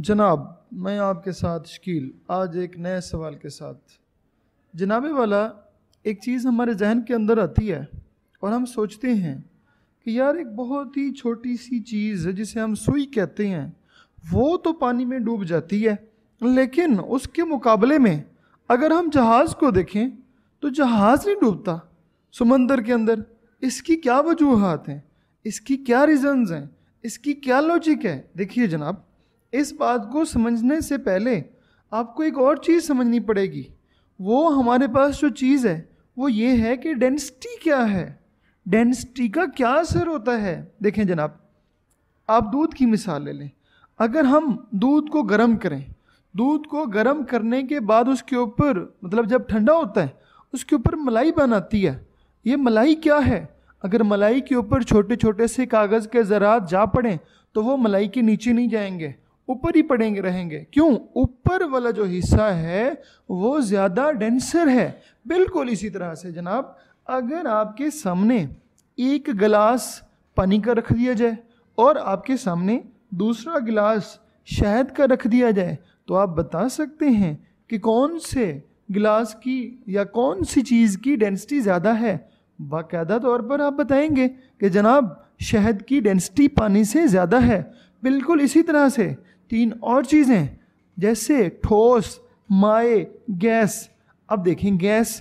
जनाब मैं आपके साथ शकील आज एक नए सवाल के साथ जनाबे वाला एक चीज़ हमारे जहन के अंदर आती है और हम सोचते हैं कि यार एक बहुत ही छोटी सी चीज़ है जिसे हम सुई कहते हैं वो तो पानी में डूब जाती है लेकिन उसके मुकाबले में अगर हम जहाज़ को देखें तो जहाज़ नहीं डूबता समंदर के अंदर इसकी क्या वजूहत हैं इसकी क्या रीज़न्स हैं इसकी क्या लॉजिक है देखिए जनाब इस बात को समझने से पहले आपको एक और चीज़ समझनी पड़ेगी वो हमारे पास जो चीज़ है वो ये है कि डेंसिटी क्या है डेंसिटी का क्या असर होता है देखें जनाब आप दूध की मिसाल ले लें अगर हम दूध को गर्म करें दूध को गर्म करने के बाद उसके ऊपर मतलब जब ठंडा होता है उसके ऊपर मलाई बनाती है ये मलाई क्या है अगर मलाई के ऊपर छोटे छोटे से कागज़ के ज़रात जा पड़ें तो वो मलाई के नीचे नहीं जाएंगे ऊपर ही पड़ेंगे रहेंगे क्यों ऊपर वाला जो हिस्सा है वो ज़्यादा डेंसर है बिल्कुल इसी तरह से जनाब अगर आपके सामने एक गिलास पानी का रख दिया जाए और आपके सामने दूसरा गिलास शहद का रख दिया जाए तो आप बता सकते हैं कि कौन से गिलास की या कौन सी चीज़ की डेंसिटी ज़्यादा है बाकायदा तौर पर आप बताएंगे कि जनाब शहद की डेंसिटी पानी से ज़्यादा है बिल्कुल इसी तरह से तीन और चीज़ें जैसे ठोस माए गैस अब देखें गैस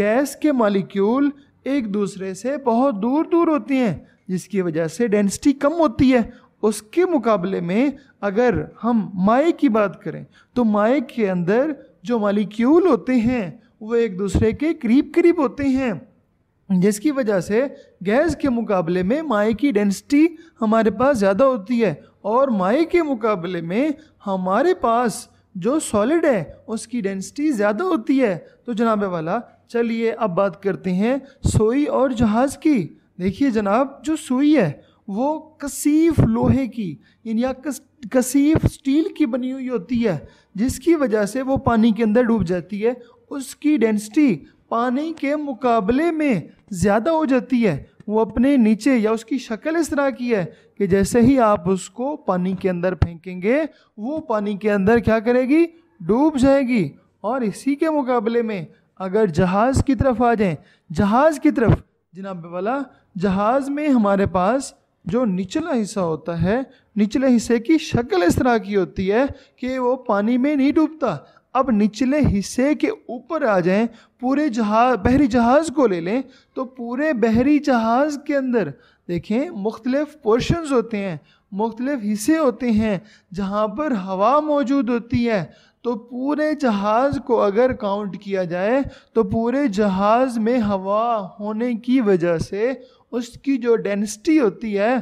गैस के मालिक्यूल एक दूसरे से बहुत दूर दूर होती हैं जिसकी वजह से डेंसिटी कम होती है उसके मुकाबले में अगर हम माए की बात करें तो माए के अंदर जो मालिक्यूल होते हैं वो एक दूसरे के करीब करीब होते हैं जिसकी वजह से गैस के मुकाबले में माए की डेंसिटी हमारे पास ज़्यादा होती है और माई के मुकाबले में हमारे पास जो सॉलिड है उसकी डेंसिटी ज़्यादा होती है तो जनाब वाला चलिए अब बात करते हैं सोई और जहाज़ की देखिए जनाब जो सुई है वो कसीफ लोहे की यानी या कस, कसीफ स्टील की बनी हुई होती है जिसकी वजह से वो पानी के अंदर डूब जाती है उसकी डेंसिटी पानी के मुकाबले में ज़्यादा हो जाती है वो अपने नीचे या उसकी शक्ल इस तरह की है कि जैसे ही आप उसको पानी के अंदर फेंकेंगे वो पानी के अंदर क्या करेगी डूब जाएगी और इसी के मुकाबले में अगर जहाज़ की तरफ आ जाएं जहाज़ की तरफ जनाब वाला जहाज़ में हमारे पास जो निचला हिस्सा होता है निचले हिस्से की शक्ल इस तरह की होती है कि वो पानी में नहीं डूबता अब निचले हिस्से के ऊपर आ जाएं पूरे जहाज बहरी जहाज़ को ले लें तो पूरे बहरी जहाज़ के अंदर देखें मुख्तलिफ़ पोर्शंस होते हैं मुख्तलिफ़ हिस्से होते हैं जहाँ पर हवा मौजूद होती है तो पूरे जहाज़ को अगर काउंट किया जाए तो पूरे जहाज़ में हवा होने की वजह से उसकी जो डेंसिटी होती है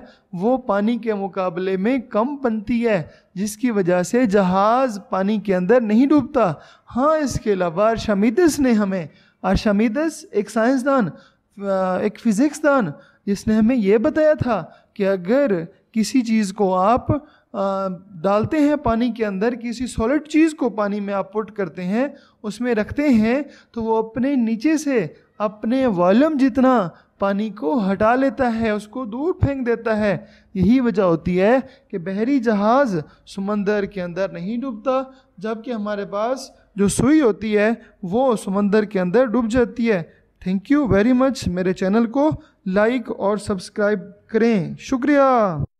वो पानी के मुकाबले में कम बनती है जिसकी वजह से जहाज़ पानी के अंदर नहीं डूबता हाँ इसके अलावा अरशमीदस ने हमें अरशमीदस एक साइंसदान एक फिज़िक्सदान जिसने हमें यह बताया था कि अगर किसी चीज़ को आप डालते हैं पानी के अंदर किसी सॉलिड चीज़ को पानी में आप पुट करते हैं उसमें रखते हैं तो वो अपने नीचे से अपने वॉल्यूम जितना पानी को हटा लेता है उसको दूर फेंक देता है यही वजह होती है कि बहरी जहाज़ समंदर के अंदर नहीं डूबता जबकि हमारे पास जो सुई होती है वो समंदर के अंदर डूब जाती है थैंक यू वेरी मच मेरे चैनल को लाइक और सब्सक्राइब करें शुक्रिया